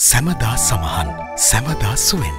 සැමදා සමහන් සැමදා සුවෙන්.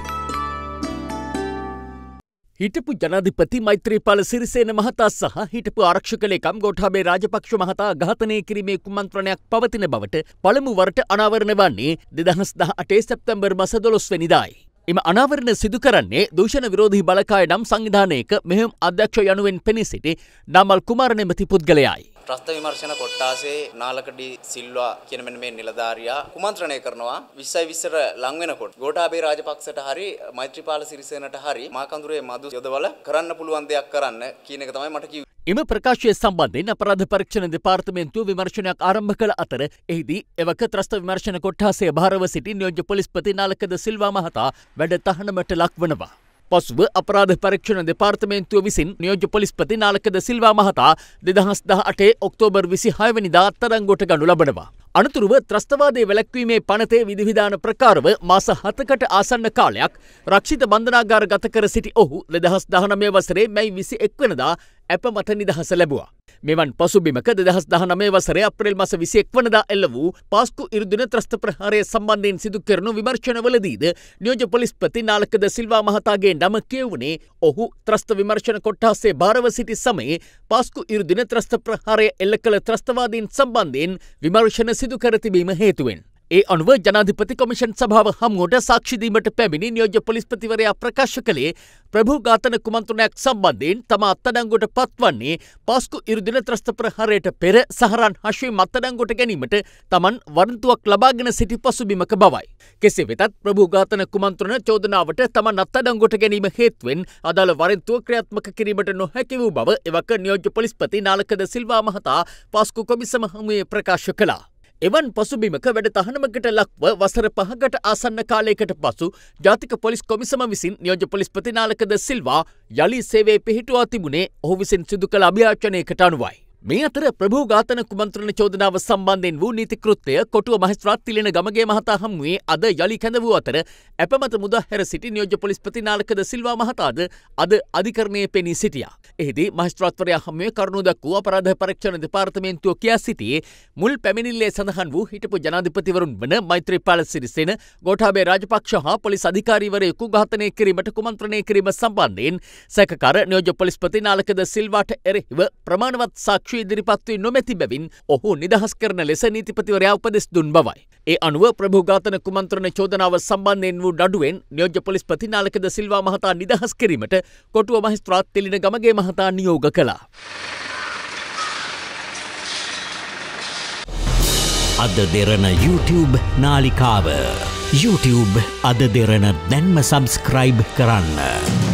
හිටපු ජනාධිපති මෛත්‍රීපාල සිරිසේන මහතා සහ හිටපු ආරක්ෂක ලේකම් ගෝඨාභය රාජපක්ෂ මහතා ඝාතනය කිරීමේ කුමන්ත්‍රණයක් පවතින බවට පළමු වරට අනාවරණ වන්නේ දෙදහස් දහ අටේ සැප්තැම්බර් මස දොළොස්වැනිදායි. එම අනාවරණ සිදු කරන්නේ දූෂණ විරෝධී බලකාය නම් සංවිධානයක මෙහෙම අධ්‍යක්ෂ යනුවෙන් පෙනී සිටි නමල් කුමාර නෙමති පුද්ගලයායි. ප්‍රස්ත විමර්ශන කොට්ටාසේ නාලකඩි සිල්වා කියන මෙන්න මේ නිලධාරියා කුමන්ත්‍රණය කරනවා 20යි 20ට ලං වෙනකොට ගෝඨාභය රාජපක්ෂට හරි මෛත්‍රීපාල සිරිසේනට හරි මාකඳුරේ මදු යොදවල කරන්න පුළුවන් දෙයක් කරන්න කියන එක තමයි මට කිව්වේ එම ප්‍රකාශය සම්බන්ධයෙන් අපරාධ පරීක්ෂණ දෙපාර්තමේන්තුව විමර්ශනයක් ආරම්භ කළ අතර එහිදී එවක ත්‍රස්ත විමර්ශන කොට්ටාසේ භාරව සිටි නියෝජ්‍ය පොලිස්පති නාලකද සිල්වා මහතා වැඩ තහනමට ලක්වනවා. පසුව අපරාධ පරීක්ෂණ දෙපාර්තමේන්තුව විසින් නියෝජ්‍ය පොලිස්පති නාලකද සිල්වා මහතා දෙදහස් දහ අටේ ඔක්තෝබර් විසි හයවැනිදා අත්තරංගොට ගනු ලබනවා. අනතුරුව ත්‍රස්තවාදය වැලැක්වීමේ පනතේ විධවිධාන ප්‍රකාරව මාස හතකට ආසන්න කාලයක් රක්ෂිත බන්ධනාගාර ගත කර සිටි ඔහු දෙදහස් දහනමය වසරේ මැයි විසි එක්වනදා ඇප මත නිදහස ලැබවා. මෙවන් පසුබිමක දෙදහස් දහනමේ වසර අප්‍රේල් මස විසියෙක් වනදා එල්ල වූ පාස්කු ඉරිදුන ත්‍රස්ත ප්‍රහාරය සම්බන්ධයෙන් සිදු කරනු විමර්ශනවලදීද නියෝජ පොලිස්පති නාලකද සිල්වා මහතාගේ නම කියවුණේ ඔහු ත්‍රස්ත විමර්ශන කොට්ටහස්සේ භාරව සිටි සමයේ පාස්කු ඉරිදුන ත්‍රස්ත ප්‍රහාරය එල්ල කළ ත්‍රස්තවාදීන් සම්බන්ධයෙන් විමර්ශන සිදු කර තිබීම හේතුවෙන්. ඒ අනුව ජනාධිපති කොමිෂන් සභාව හමුවට සාක්ෂිදීමට පැමිණි නියෝජ්‍ය පොලිස්පතිවරයා ප්‍රකාශ කළේ ප්‍රභූ ඝාතන කුමන්ත්‍රණයක් සම්බන්ධයෙන් තම අත්අඩංගුවට පත්වන්නේ පාස්කු ඉරුදින ත්‍රස්ත ප්‍රහාරයට පෙර සහරන් හශ්වීම් අත්අඩංගුවට ගැනීමට තමන් වරන්තුවක් ලබාගෙන සිටි පසුබිමක බවයි. කෙසේ වෙතත් ප්‍රභූ ඝාතන කුමන්ත්‍රණ චෝදනාවට තමන් අත්අඩංගුවට ගැනීම හේතුවෙන් අදාළ වරන්තුව ක්‍රියාත්මක කිරීමට නොහැකි වූ බව එවක නියෝජ්‍ය පොලිස්පති නාලකද සිල්වා මහතා පාස්කු කොමිසම හමුවේ ප්‍රකාශ කළා. එවන් පසුබිමක වැඩ තහනමකට ලක්ව වසර පහකට ආසන්න කාලයකට පසු ජාතික පොලිස් කොමිසම විසින් නියෝජ පොලිස්පති නාලකද සිල්වා යළි සේවේ පිහිටුවා තිබුණේ ඔහු විසින් සිදු කළ අභ්‍යාචනයකට අනුවයි. මේ අතර ප්‍රභූ ඝාතන කුමන්ත්‍රණ චෝදනාව සම්බන්ධයෙන් වූ නීති කෘත්‍යය කොටුව මහස්ත්‍රාත් තිලෙන ගමගේ මහතා හමුවේ අද යළි කැඳ වූ අතර ඇපමත මුදා හැර සිටි නියෝජ්‍ය පොලිස්පති නාලකද සිල්වා මහතාද අද අධිකරණයේ පෙනී සිටියා. එහිදී මහස්ත්‍රාත්වරයා හමුවේ කරුණු දක්වූ අපරාධ පරීක්ෂණ දෙපාර්තමේන්තුව කියා සිටියේ මුල් පැමිණිල්ලේ සඳහන් වූ හිටපු ජනාධිපතිවරුන් වන මෛත්‍රීපාල සිරිසේන, ගෝඨාභය රාජපක්ෂ හා පොලිස් අධිකාරීවරයෙකු ඝාතනය කිරීමට කුමන්ත්‍රණය කිරීම සම්බන්ධයෙන් සැකකාර නියෝජ්‍ය පොලිස්පති නාලකද සිල්වාට එරෙහිව ප්‍රමාණවත් සාක්ෂි සාක්ෂි ඉදිරිපත්වී නොමැති බැවින් ඔහු නිදහස් කරන ලෙස නීතිපතිවරයා උපදෙස් දුන් බවයි. ඒ අනුව ප්‍රභූඝාතන කුමන්ත්‍රණ චෝදනාව සම්බන්ධයෙන් වූ දඩුවෙන් නියෝජ්‍ය පොලිස්පති නාලකද සිල්වා මහතා නිදහස් කිරීමට කොටුව මහිස්ත්‍රාත් තෙලින ගමගේ මහතා නියෝග කළා. අද දෙරන YouTube නාලිකාව YouTube අද දෙරන දැන්ම සබස්ක්‍රයිබ් කරන්න.